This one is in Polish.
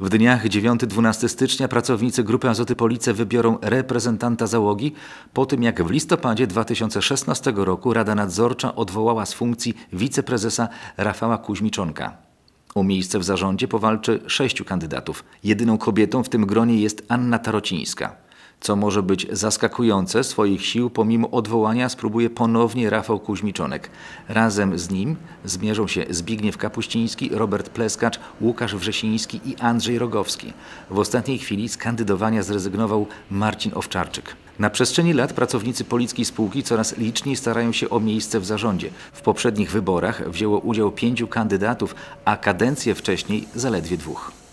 W dniach 9-12 stycznia pracownicy Grupy Azoty Police wybiorą reprezentanta załogi po tym jak w listopadzie 2016 roku Rada Nadzorcza odwołała z funkcji wiceprezesa Rafała Kuźmiczonka. O miejsce w zarządzie powalczy sześciu kandydatów. Jedyną kobietą w tym gronie jest Anna Tarocińska. Co może być zaskakujące, swoich sił pomimo odwołania spróbuje ponownie Rafał Kuźmiczonek. Razem z nim zmierzą się Zbigniew Kapuściński, Robert Pleskacz, Łukasz Wrzesiński i Andrzej Rogowski. W ostatniej chwili z kandydowania zrezygnował Marcin Owczarczyk. Na przestrzeni lat pracownicy Polickiej Spółki coraz liczniej starają się o miejsce w zarządzie. W poprzednich wyborach wzięło udział pięciu kandydatów, a kadencję wcześniej zaledwie dwóch.